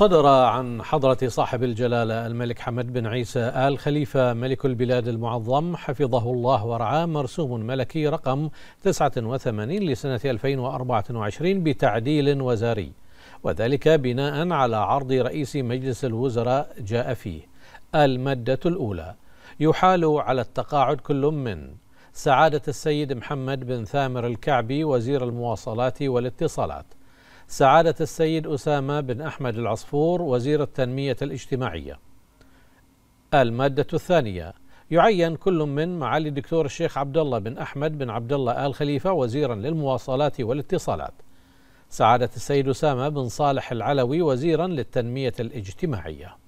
صدر عن حضرة صاحب الجلالة الملك حمد بن عيسى آل خليفة ملك البلاد المعظم حفظه الله ورعاه مرسوم ملكي رقم 89 لسنة 2024 بتعديل وزاري وذلك بناء على عرض رئيس مجلس الوزراء جاء فيه المادة الأولى يحال على التقاعد كل من سعادة السيد محمد بن ثامر الكعبي وزير المواصلات والاتصالات سعادة السيد أسامة بن أحمد العصفور وزير التنمية الاجتماعية المادة الثانية يعين كل من معالي الدكتور الشيخ عبد الله بن أحمد بن عبد الله آل خليفة وزيرا للمواصلات والاتصالات سعادة السيد أسامة بن صالح العلوي وزيرا للتنمية الاجتماعية